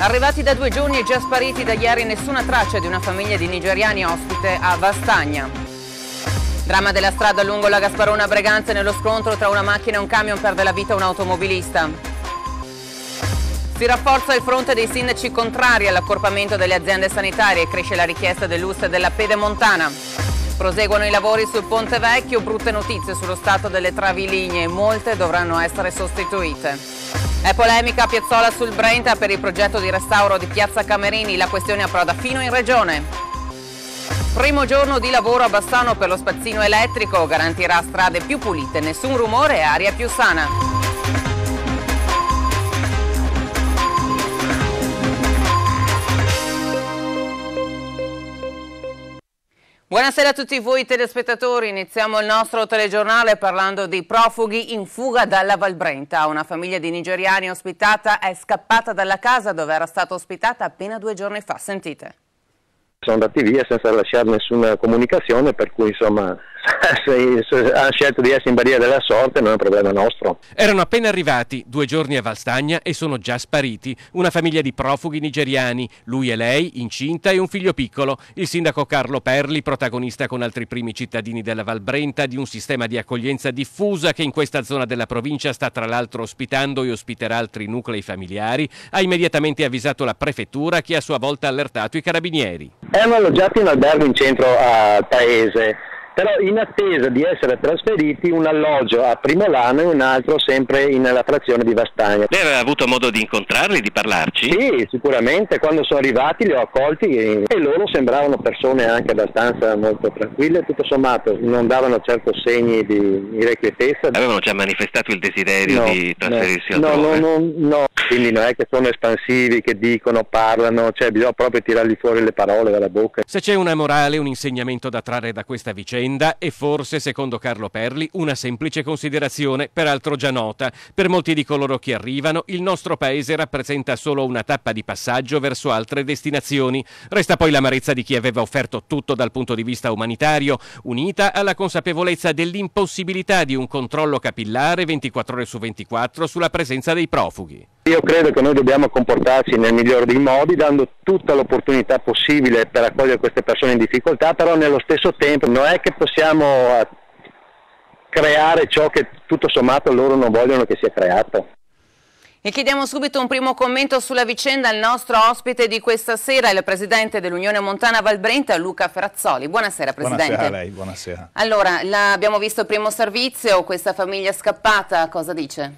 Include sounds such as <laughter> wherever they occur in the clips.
Arrivati da due giorni e già spariti da ieri nessuna traccia di una famiglia di nigeriani ospite a Vastagna. Dramma della strada lungo la Gasparona a Breganze nello scontro tra una macchina e un camion perde la vita un automobilista. Si rafforza il fronte dei sindaci contrari all'accorpamento delle aziende sanitarie e cresce la richiesta dell'US e della Pedemontana. Proseguono i lavori sul Ponte Vecchio, brutte notizie sullo stato delle travilinee, molte dovranno essere sostituite. È polemica a Piazzola sul Brenta per il progetto di restauro di Piazza Camerini, la questione approda fino in regione. Primo giorno di lavoro a Bassano per lo spazzino elettrico, garantirà strade più pulite, nessun rumore e aria più sana. Buonasera a tutti voi telespettatori, iniziamo il nostro telegiornale parlando di profughi in fuga dalla Val Brenta. Una famiglia di nigeriani ospitata è scappata dalla casa dove era stata ospitata appena due giorni fa, sentite sono andati via senza lasciare nessuna comunicazione, per cui insomma <laughs> se, se hanno scelto di essere in balia della sorte non è un problema nostro. Erano appena arrivati due giorni a Valstagna e sono già spariti una famiglia di profughi nigeriani, lui e lei incinta e un figlio piccolo, il sindaco Carlo Perli, protagonista con altri primi cittadini della Valbrenta di un sistema di accoglienza diffusa che in questa zona della provincia sta tra l'altro ospitando e ospiterà altri nuclei familiari, ha immediatamente avvisato la prefettura che a sua volta ha allertato i carabinieri. Erano alloggiati in albergo in centro a Paese però in attesa di essere trasferiti un alloggio a Primolano e un altro sempre nella frazione di Vastagna. Lei aveva avuto modo di incontrarli, di parlarci? Sì, sicuramente, quando sono arrivati li ho accolti e, loro sembravano persone anche abbastanza molto tranquille, tutto sommato non davano certo segni di irrequietezza. Avevano già manifestato il desiderio no, di trasferirsi no, altrove? No, no, no, quindi non è che sono espansivi, che dicono, parlano, cioè bisogna proprio tirargli fuori le parole dalla bocca. Se c'è una morale, un insegnamento da trarre da questa vicenda, vicenda e forse, secondo Carlo Perli, una semplice considerazione, peraltro già nota. Per molti di coloro che arrivano, il nostro paese rappresenta solo una tappa di passaggio verso altre destinazioni. Resta poi l'amarezza di chi aveva offerto tutto dal punto di vista umanitario, unita alla consapevolezza dell'impossibilità di un controllo capillare 24 ore su 24 sulla presenza dei profughi. Io credo che noi dobbiamo comportarci nel migliore dei modi, dando tutta l'opportunità possibile per accogliere queste persone in difficoltà, però nello stesso tempo non è che possiamo eh, creare ciò che tutto sommato loro non vogliono che sia creato. E chiediamo subito un primo commento sulla vicenda al nostro ospite di questa sera, il presidente dell'Unione Montana Valbrenta, Luca Ferrazzoli. Buonasera presidente. Buonasera a lei, buonasera. Allora, abbiamo visto il primo servizio, questa famiglia scappata, cosa dice?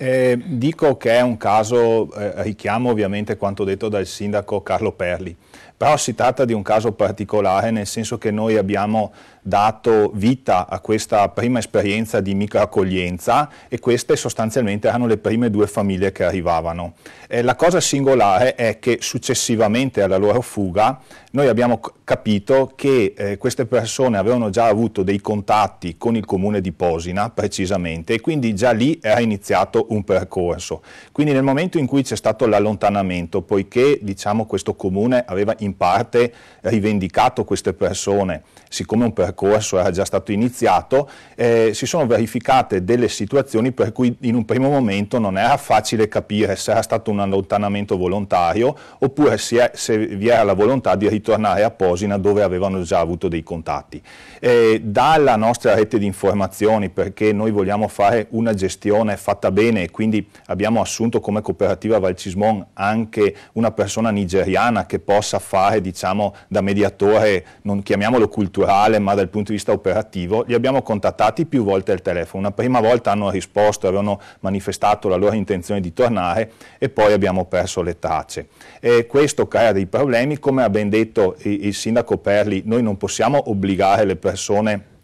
Eh, dico che è un caso, eh, richiamo ovviamente quanto detto dal sindaco Carlo Perli, però si tratta di un caso particolare nel senso che noi abbiamo dato vita a questa prima esperienza di microaccoglienza e queste sostanzialmente erano le prime due famiglie che arrivavano. Eh, la cosa singolare è che successivamente alla loro fuga noi abbiamo capito che eh, queste persone avevano già avuto dei contatti con il comune di Posina precisamente e quindi già lì era iniziato un percorso. Quindi nel momento in cui c'è stato l'allontanamento, poiché diciamo, questo comune aveva in parte rivendicato queste persone, siccome un percorso era già stato iniziato, eh, si sono verificate delle situazioni per cui in un primo momento non era facile capire se era stato un allontanamento volontario oppure se, se vi era la volontà di tornare a Posina dove avevano già avuto dei contatti. Eh, dalla nostra rete di informazioni, perché noi vogliamo fare una gestione fatta bene e quindi abbiamo assunto come cooperativa Valcismon anche una persona nigeriana che possa fare diciamo, da mediatore, non chiamiamolo culturale, ma dal punto di vista operativo, li abbiamo contattati più volte al telefono. Una prima volta hanno risposto, avevano manifestato la loro intenzione di tornare e poi abbiamo perso le tracce. E questo crea dei problemi, come ha ben detto detto il sindaco Perli, noi non possiamo obbligare le persone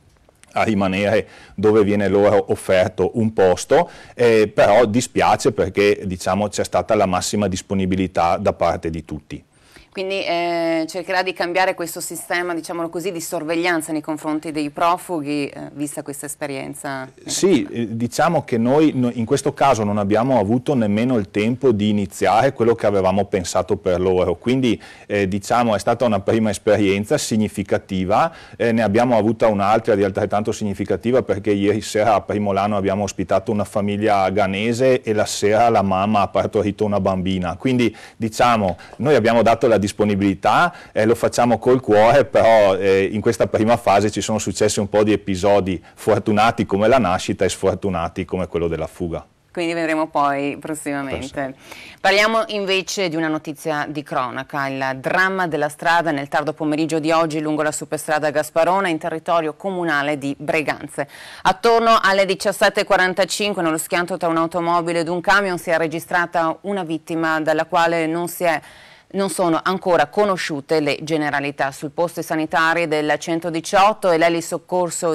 a rimanere dove viene loro offerto un posto, eh, però dispiace perché diciamo, c'è stata la massima disponibilità da parte di tutti. Quindi eh, cercherà di cambiare questo sistema, diciamolo così, di sorveglianza nei confronti dei profughi, eh, vista questa esperienza? Sì, eh, diciamo che noi in questo caso non abbiamo avuto nemmeno il tempo di iniziare quello che avevamo pensato per loro, quindi eh, diciamo è stata una prima esperienza significativa, eh, ne abbiamo avuta un'altra di altrettanto significativa perché ieri sera a Primolano abbiamo ospitato una famiglia ghanese e la sera la mamma ha partorito una bambina, quindi diciamo noi abbiamo dato la disponibilità, eh, lo facciamo col cuore, però eh, in questa prima fase ci sono successi un po' di episodi fortunati come la nascita e sfortunati come quello della fuga quindi vedremo poi prossimamente. Parliamo invece di una notizia di cronaca, il dramma della strada nel tardo pomeriggio di oggi lungo la superstrada Gasparona in territorio comunale di Breganze. Attorno alle 17.45 nello schianto tra un'automobile ed un camion si è registrata una vittima dalla quale non si è non sono ancora conosciute le generalità. Sul posto i sanitari del 118 e l'Eli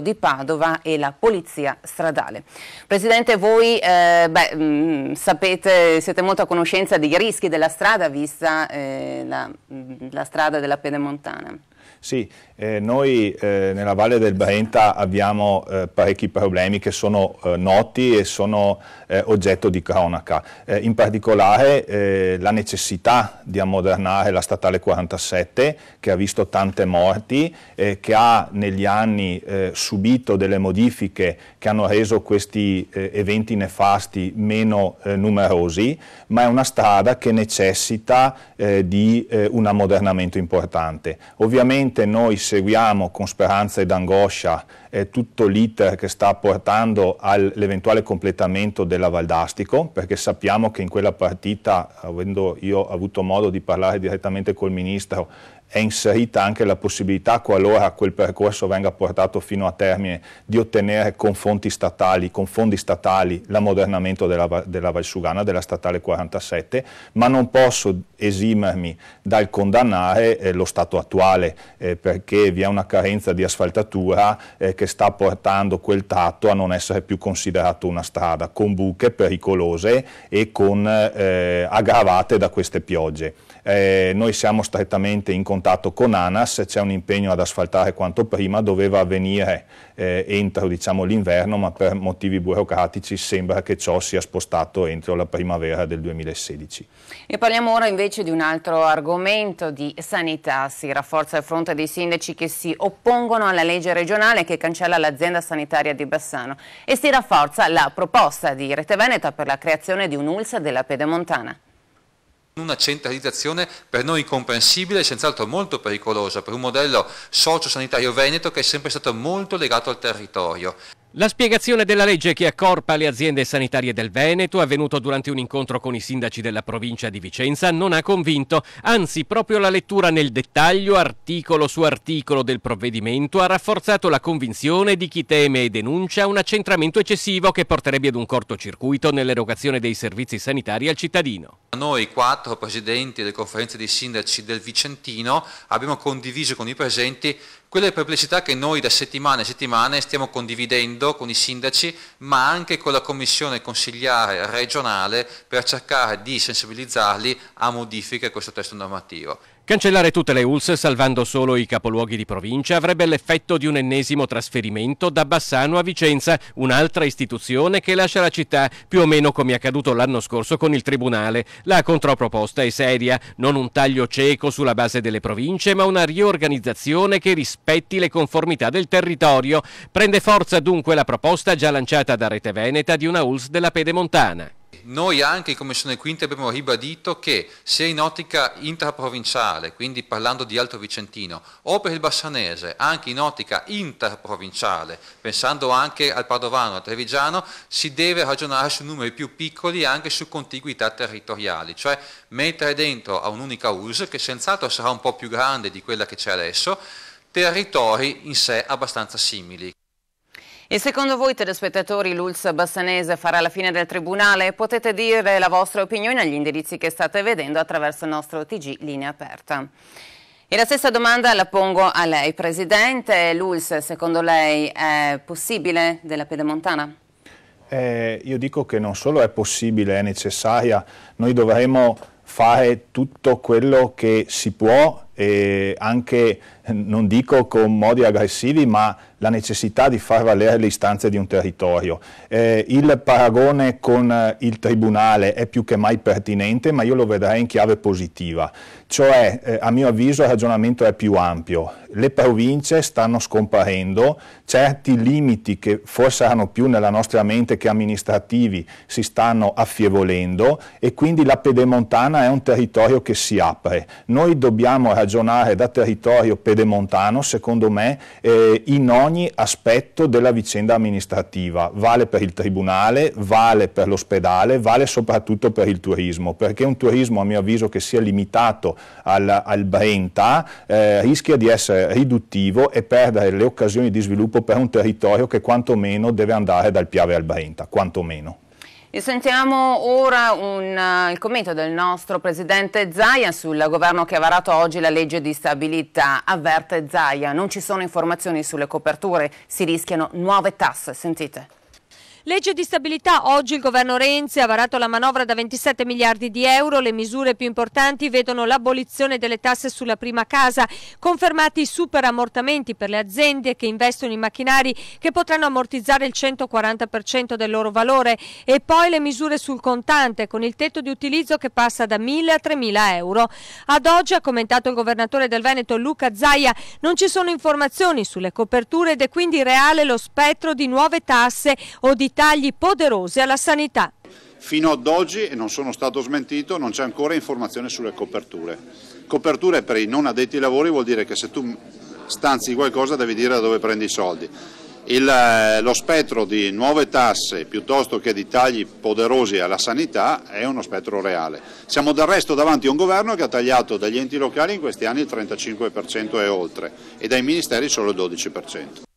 di Padova e la Polizia Stradale. Presidente, voi eh, beh, mh, mm, sapete, siete molto a conoscenza dei rischi della strada vista eh, la, mh, mm, la strada della Pedemontana. Sì, eh, noi eh, nella Valle del Brenta abbiamo eh, parecchi problemi che sono eh, noti e sono eh, oggetto di cronaca, eh, in particolare la necessità di ammodernare la statale 47 che ha visto tante morti, che ha negli anni subito delle modifiche che hanno reso questi eventi nefasti meno numerosi, ma è una strada che necessita di un ammodernamento importante. Ovviamente Sicuramente noi seguiamo con speranza ed angoscia eh, tutto l'iter che sta portando all'eventuale completamento della Valdastico, perché sappiamo che in quella partita, avendo io avuto modo di parlare direttamente col Ministro, è inserita anche la possibilità, qualora quel percorso venga portato fino a termine, di ottenere con fonti statali, con fondi statali l'ammodernamento della, della Valsugana, della statale 47, ma non posso esimermi dal condannare eh, lo stato attuale, eh, perché vi è una carenza di asfaltatura eh, che sta portando quel tratto a non essere più considerato una strada, con buche pericolose e con, eh, aggravate da queste piogge. Eh, noi siamo strettamente in contatto con ANAS, c'è un impegno ad asfaltare quanto prima, doveva avvenire eh, entro diciamo, l'inverno, ma per motivi burocratici sembra che ciò sia spostato entro la primavera del 2016. E parliamo ora invece di un altro argomento di sanità. Si rafforza il fronte dei sindaci che si oppongono alla legge regionale che cancella l'azienda sanitaria di Bassano e si rafforza la proposta di Rete Veneta per la creazione di un'ulsa della Pedemontana una centralizzazione per noi incomprensibile e senz'altro molto pericolosa per un modello socio-sanitario veneto che è sempre stato molto legato al territorio. La spiegazione della legge che accorpa le aziende sanitarie del Veneto, avvenuto durante un incontro con i sindaci della provincia di Vicenza, non ha convinto, anzi proprio la lettura nel dettaglio, articolo su articolo del provvedimento, ha rafforzato la convinzione di chi teme e denuncia un accentramento eccessivo che porterebbe ad un cortocircuito nell'erogazione dei servizi sanitari al cittadino. Noi quattro presidenti delle conferenze dei sindaci del Vicentino abbiamo condiviso con i presenti quelle perplessità che noi da settimane e settimane stiamo condividendo con i sindaci, ma anche con la commissione consigliare regionale per cercare di sensibilizzarli a modifiche a questo testo normativo. Cancellare tutte le ULS salvando solo i capoluoghi di provincia avrebbe l'effetto di un ennesimo trasferimento da Bassano a Vicenza, un'altra istituzione che lascia la città più o meno come è accaduto l'anno scorso con il Tribunale. La controproposta è seria, non un taglio cieco sulla base delle province, ma una riorganizzazione che rispetti le conformità del territorio. Prende forza dunque la proposta già lanciata da Rete Veneta di una ULS della Pedemontana. Noi anche in Commissione Quinta abbiamo ribadito che sia in ottica intraprovinciale, quindi parlando di Alto Vicentino, o per il Bassanese, anche in ottica interprovinciale, pensando anche al Padovano, al Trevigiano, si deve ragionare su numeri più piccoli e anche su contiguità territoriali, cioè mettere dentro a un'unica US, che senz'altro sarà un po' più grande di quella che c'è adesso, territori in sé abbastanza simili. E secondo voi telespettatori l'Ulz Bassanese farà la fine del tribunale? Potete dire la vostra opinione agli indirizzi che state vedendo attraverso il nostro TG Linea Aperta. E la stessa domanda la pongo a lei, Presidente. L'Ulz, secondo lei, è possibile della Pedemontana? Eh, io dico che non solo è possibile, è necessaria. Noi dovremo fare tutto quello che si può eh, anche, non dico con modi aggressivi, ma la necessità di far valere le istanze di un territorio. Eh, il paragone con il Tribunale è più che mai pertinente, ma io lo vedrei in chiave positiva. Cioè, eh, a mio avviso, il ragionamento è più ampio. Le province stanno scomparendo, certi limiti che forse erano più nella nostra mente che amministrativi si stanno affievolendo e quindi la pedemontana è un territorio che si apre. Noi dobbiamo ragionare ragionare da territorio pedemontano, secondo me, eh, in ogni aspetto della vicenda amministrativa. Vale per il tribunale, vale per l'ospedale, vale soprattutto per il turismo, perché un turismo, a mio avviso, che sia limitato al, al Brenta, eh, rischia di essere riduttivo e perdere le occasioni di sviluppo per un territorio che quantomeno deve andare dal Piave al Brenta, quantomeno. E sentiamo ora un, uh, il commento del nostro presidente Zaia sul governo che ha varato oggi la legge di stabilità. Avverte Zaia, non ci sono informazioni sulle coperture, si rischiano nuove tasse. Sentite. Legge di stabilità. Oggi il governo Renzi ha varato la manovra da 27 miliardi di euro. Le misure più importanti vedono l'abolizione delle tasse sulla prima casa, confermati i super ammortamenti per le aziende che investono in macchinari che potranno ammortizzare il 140% del loro valore e poi le misure sul contante con il tetto di utilizzo che passa da 1.000 a 3.000 euro. Ad oggi, ha commentato il governatore del Veneto Luca Zaia, non ci sono informazioni sulle coperture ed è quindi reale lo spettro di nuove tasse o di tagli poderosi alla sanità. Fino ad oggi, e non sono stato smentito, non c'è ancora informazione sulle coperture. Coperture per i non addetti ai lavori vuol dire che se tu stanzi qualcosa devi dire da dove prendi i soldi. Il, eh, lo spettro di nuove tasse piuttosto che di tagli poderosi alla sanità è uno spettro reale. Siamo del resto davanti a un governo che ha tagliato dagli enti locali in questi anni il 35% e oltre e dai ministeri solo il 12%.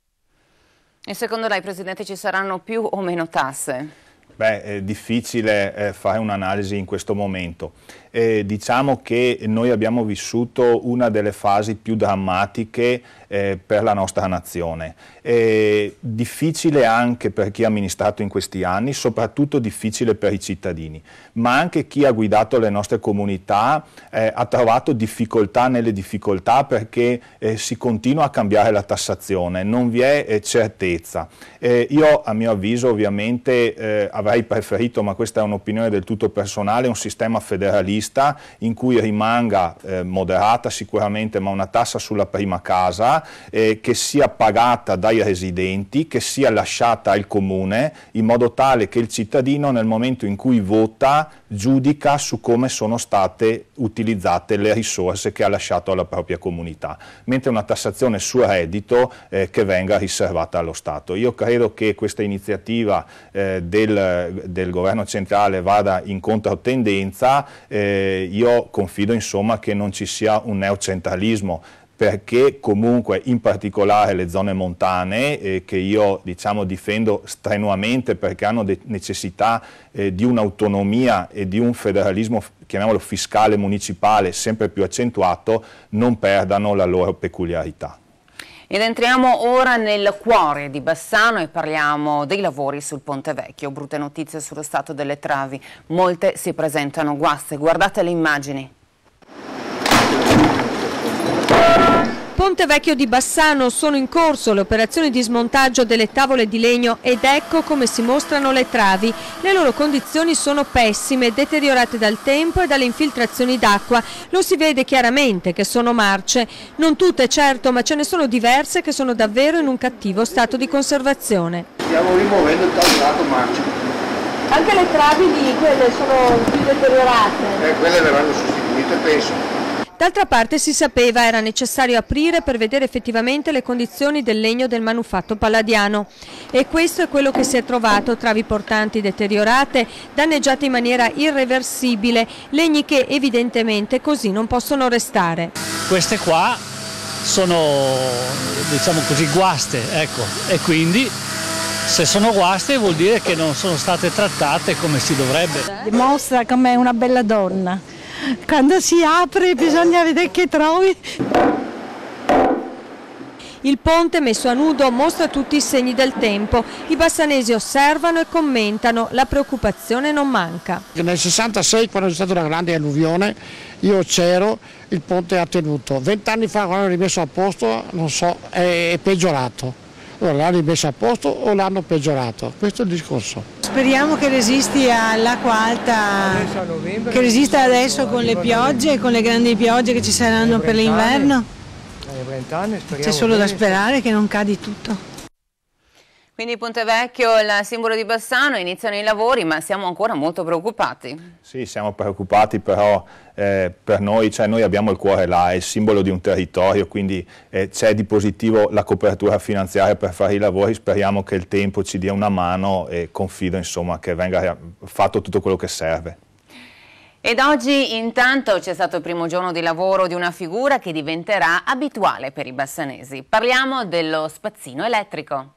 E secondo lei, Presidente, ci saranno più o meno tasse? Beh, è difficile eh, fare un'analisi in questo momento. Eh, diciamo che noi abbiamo vissuto una delle fasi più drammatiche eh, per la nostra nazione. Eh, difficile anche per chi ha amministrato in questi anni, soprattutto difficile per i cittadini, ma anche chi ha guidato le nostre comunità eh, ha trovato difficoltà nelle difficoltà perché eh, si continua a cambiare la tassazione, non vi è certezza. io a mio avviso ovviamente eh, avrei preferito, ma questa è un'opinione del tutto personale, un sistema federalista in cui rimanga eh, moderata sicuramente, ma una tassa sulla prima casa eh, che sia pagata dai residenti, che sia lasciata al comune, in modo tale che il cittadino nel momento in cui vota giudica su come sono state utilizzate le risorse che ha lasciato alla propria comunità, mentre una tassazione sul reddito eh, che venga riservata allo Stato. Io credo che questa iniziativa eh, del del, governo centrale vada in controtendenza, eh, io confido insomma che non ci sia un neocentralismo perché comunque in particolare le zone montane eh, che io diciamo, difendo strenuamente perché hanno necessità eh, di un'autonomia e di un federalismo chiamiamolo fiscale municipale sempre più accentuato non perdano la loro peculiarità. Ed entriamo ora nel cuore di Bassano e parliamo dei lavori sul Ponte Vecchio. Brutte notizie sullo stato delle travi. Molte si presentano guaste. Guardate le immagini. Ponte Vecchio di Bassano sono in corso le operazioni di smontaggio delle tavole di legno ed ecco come si mostrano le travi. Le loro condizioni sono pessime, deteriorate dal tempo e dalle infiltrazioni d'acqua. Lo si vede chiaramente che sono marce. Non tutte certo, ma ce ne sono diverse che sono davvero in un cattivo stato di conservazione. Stiamo rimuovendo il lato marce. Anche le travi di quelle sono più deteriorate? Eh, quelle verranno sostituite, penso. D'altra parte si sapeva era necessario aprire per vedere effettivamente le condizioni del legno del manufatto palladiano e questo è quello che si è trovato travi portanti deteriorate, danneggiate in maniera irreversibile, legni che evidentemente così non possono restare. Queste qua sono diciamo così guaste, ecco, e quindi se sono guaste vuol dire che non sono state trattate come si dovrebbe. Dimostra come è una bella donna quando si apre bisogna vedere che trovi. Il ponte messo a nudo mostra tutti i segni del tempo. I bassanesi osservano e commentano, la preoccupazione non manca. Nel 66 quando c'è stata una grande alluvione io c'ero, il ponte ha tenuto. Vent'anni fa quando l'hanno rimesso a posto non so, è peggiorato. Allora l'hanno rimesso a posto o l'hanno peggiorato? Questo è il discorso. Speriamo che resisti all'acqua alta, che resista adesso con le piogge, con le grandi piogge che ci saranno per l'inverno. C'è solo da sperare che non cadi tutto. Quindi Ponte Pontevecchio, il simbolo di Bassano, iniziano i lavori ma siamo ancora molto preoccupati. Sì, siamo preoccupati però eh, per noi, cioè noi abbiamo il cuore là, è il simbolo di un territorio, quindi eh, c'è di positivo la copertura finanziaria per fare i lavori, speriamo che il tempo ci dia una mano e confido insomma, che venga fatto tutto quello che serve. Ed oggi intanto c'è stato il primo giorno di lavoro di una figura che diventerà abituale per i bassanesi. Parliamo dello spazzino elettrico.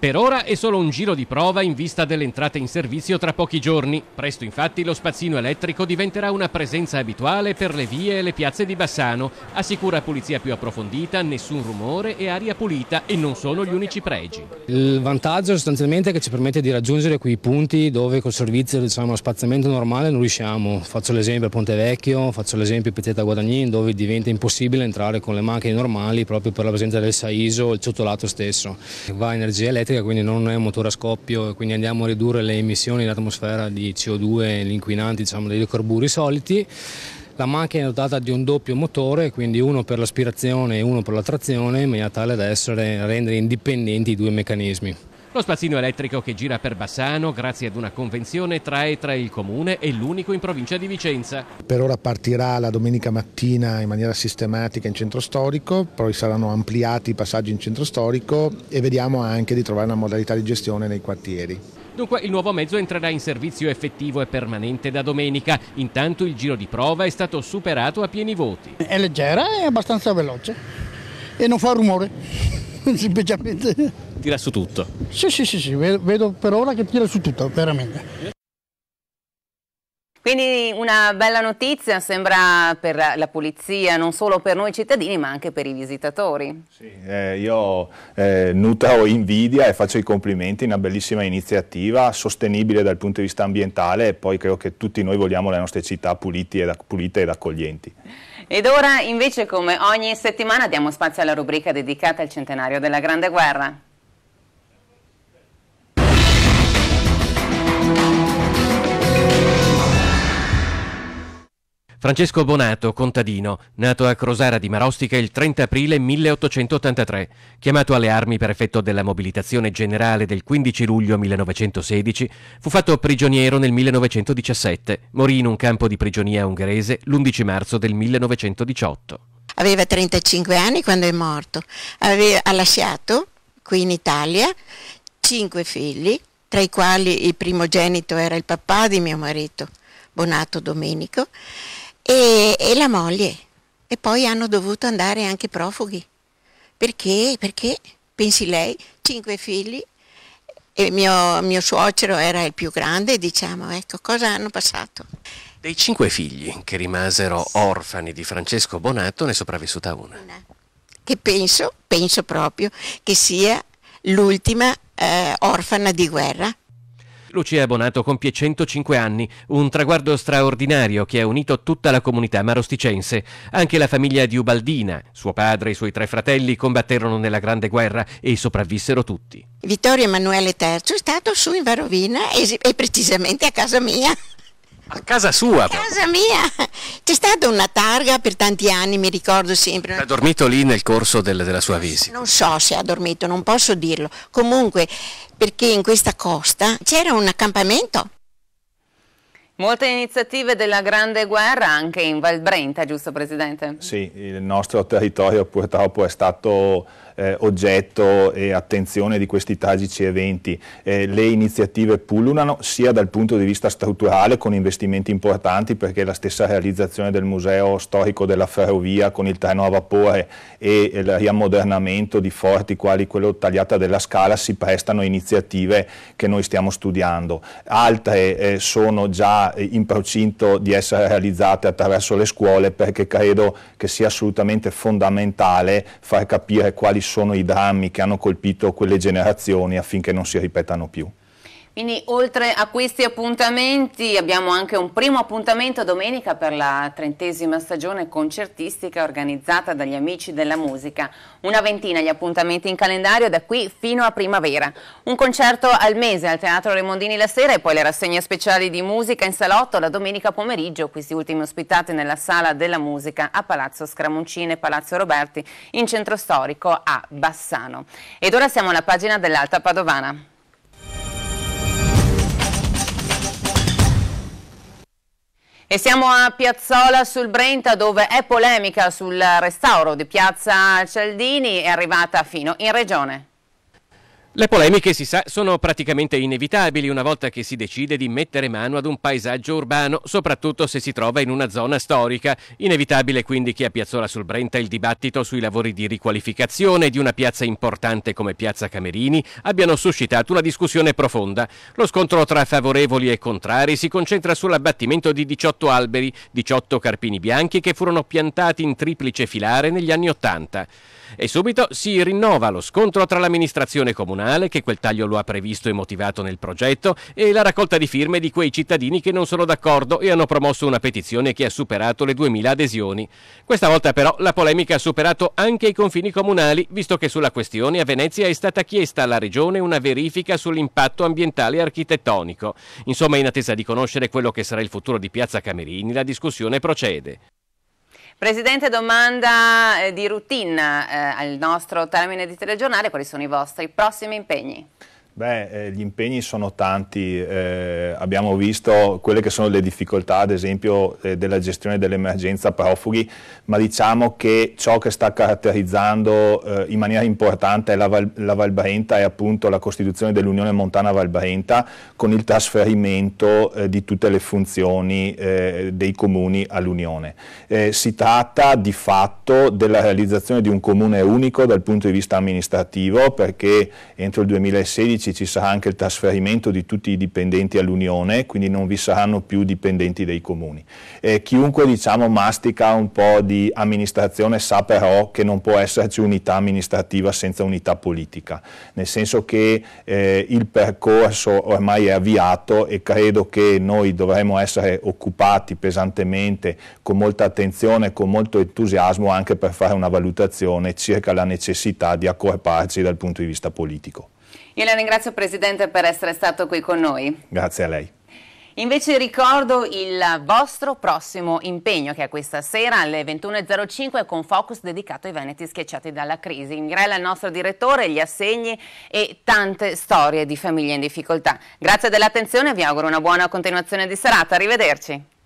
Per ora è solo un giro di prova in vista dell'entrata in servizio tra pochi giorni. Presto infatti lo spazzino elettrico diventerà una presenza abituale per le vie e le piazze di Bassano. Assicura pulizia più approfondita, nessun rumore e aria pulita e non sono gli unici pregi. Il vantaggio sostanzialmente è che ci permette di raggiungere quei punti dove col servizio diciamo, a spazzamento normale non riusciamo. Faccio l'esempio a Ponte Vecchio, faccio l'esempio a Pizzetta Guadagnin dove diventa impossibile entrare con le macchine normali proprio per la presenza del Saiso e il ciottolato stesso. Va energia elettrica elettrica, quindi non è un motore a scoppio, quindi andiamo a ridurre le emissioni in atmosfera di CO2 e gli inquinanti diciamo, dei carburi soliti. La macchina è dotata di un doppio motore, quindi uno per l'aspirazione e uno per la trazione, in maniera tale da essere, rendere indipendenti i due meccanismi. Lo spazzino elettrico che gira per Bassano, grazie ad una convenzione tra e tra il Comune, è l'unico in provincia di Vicenza. Per ora partirà la domenica mattina in maniera sistematica in centro storico, poi saranno ampliati i passaggi in centro storico e vediamo anche di trovare una modalità di gestione nei quartieri. Dunque il nuovo mezzo entrerà in servizio effettivo e permanente da domenica. Intanto il giro di prova è stato superato a pieni voti. È leggera e abbastanza veloce e non fa rumore. <laughs> semplicemente. Tira su tutto? Sì, sì, sì, sì, vedo per ora che tira su tutto, veramente. Quindi una bella notizia sembra per la pulizia, non solo per noi cittadini ma anche per i visitatori. Sì, eh, io eh, nutro invidia e faccio i complimenti, una bellissima iniziativa, sostenibile dal punto di vista ambientale e poi credo che tutti noi vogliamo le nostre città pulite ed accoglienti. Ed ora invece come ogni settimana diamo spazio alla rubrica dedicata al centenario della Grande Guerra. Francesco Bonato, contadino, nato a Crosara di Marostica il 30 aprile 1883, chiamato alle armi per effetto della mobilitazione generale del 15 luglio 1916, fu fatto prigioniero nel 1917, morì in un campo di prigionia ungherese l'11 marzo del 1918. Aveva 35 anni quando è morto, Aveva, ha lasciato qui in Italia cinque figli, tra i quali il primogenito era il papà di mio marito, Bonato Domenico, e, e la moglie. E poi hanno dovuto andare anche profughi. Perché? Perché, pensi lei, cinque figli e mio, mio suocero era il più grande, diciamo, ecco, cosa hanno passato? Dei cinque figli che rimasero orfani di Francesco Bonato ne è sopravvissuta una. una. Che penso, penso proprio che sia l'ultima eh, orfana di guerra Lucia Bonato compie 105 anni, un traguardo straordinario che ha unito tutta la comunità marosticense. Anche la famiglia di Ubaldina, suo padre e i suoi tre fratelli combatterono nella Grande Guerra e sopravvissero tutti. Vittorio Emanuele III è stato su in Varovina e, e precisamente a casa mia. A casa sua? A casa mia! C'è stata una targa per tanti anni, mi ricordo sempre. Ha dormito lì nel corso del, della sua visita? Non so se ha dormito, non posso dirlo. Comunque, perché in questa costa c'era un accampamento Molte iniziative della Grande Guerra anche in Val Brenta, giusto Presidente? Sì, il nostro territorio purtroppo è stato eh, oggetto e attenzione di questi tragici eventi. Eh, le iniziative pullulano sia dal punto di vista strutturale con investimenti importanti perché la stessa realizzazione del museo storico della ferrovia con il treno a vapore e il riammodernamento di forti quali quello tagliata della scala si prestano iniziative che noi stiamo studiando. Altre eh, sono già in procinto di essere realizzate attraverso le scuole perché credo che sia assolutamente fondamentale far capire quali sono sono i drammi che hanno colpito quelle generazioni affinché non si ripetano più. Quindi oltre a questi appuntamenti abbiamo anche un primo appuntamento domenica per la trentesima stagione concertistica organizzata dagli Amici della Musica. Una ventina gli appuntamenti in calendario da qui fino a primavera. Un concerto al mese al Teatro Remondini la sera e poi le rassegne speciali di musica in salotto la domenica pomeriggio, questi ultimi ospitati nella Sala della Musica a Palazzo Scramoncini e Palazzo Roberti in centro storico a Bassano. Ed ora siamo alla pagina dell'Alta Padovana. E siamo a Piazzola sul Brenta dove è polemica sul restauro di Piazza Cialdini, e arrivata fino in regione. Le polemiche, si sa, sono praticamente inevitabili una volta che si decide di mettere mano ad un paesaggio urbano, soprattutto se si trova in una zona storica. Inevitabile quindi che a Piazzola sul Brenta il dibattito sui lavori di riqualificazione di una piazza importante come Piazza Camerini abbiano suscitato una discussione profonda. Lo scontro tra favorevoli e contrari si concentra sull'abbattimento di 18 alberi, 18 carpini bianchi che furono piantati in triplice filare negli anni Ottanta. E subito si rinnova lo scontro tra l'amministrazione comunale comunale che quel taglio lo ha previsto e motivato nel progetto e la raccolta di firme di quei cittadini che non sono d'accordo e hanno promosso una petizione che ha superato le 2000 adesioni. Questa volta però la polemica ha superato anche i confini comunali, visto che sulla questione a Venezia è stata chiesta alla Regione una verifica sull'impatto ambientale e architettonico. Insomma, in attesa di conoscere quello che sarà il futuro di Piazza Camerini, la discussione procede. Presidente, domanda eh, di routine eh, al nostro termine di telegiornale, quali sono i vostri prossimi impegni? Beh, eh, gli impegni sono tanti, eh, abbiamo visto quelle che sono le difficoltà ad esempio eh, della gestione dell'emergenza profughi, ma diciamo che ciò che sta caratterizzando eh, in maniera importante la, Val, la Valbrenta è appunto la costituzione dell'Unione Montana Valbrenta con il trasferimento eh, di tutte le funzioni eh, dei comuni all'Unione. si tratta di fatto della realizzazione di un comune unico dal punto di vista amministrativo perché entro il 2016 uffici ci sarà anche il trasferimento di tutti i dipendenti all'Unione, quindi non vi saranno più dipendenti dei comuni. Eh, chiunque diciamo, mastica un po' di amministrazione sa però che non può esserci unità amministrativa senza unità politica, nel senso che eh, il percorso ormai è avviato e credo che noi dovremmo essere occupati pesantemente, con molta attenzione, con molto entusiasmo anche per fare una valutazione circa la necessità di accorparci dal punto di vista politico. Io la ringrazio Presidente per essere stato qui con noi. Grazie a lei. Invece ricordo il vostro prossimo impegno che è questa sera alle 21.05 con focus dedicato ai veneti schiacciati dalla crisi. In grella il nostro direttore, gli assegni e tante storie di famiglie in difficoltà. Grazie dell'attenzione e vi auguro una buona continuazione di serata. Arrivederci.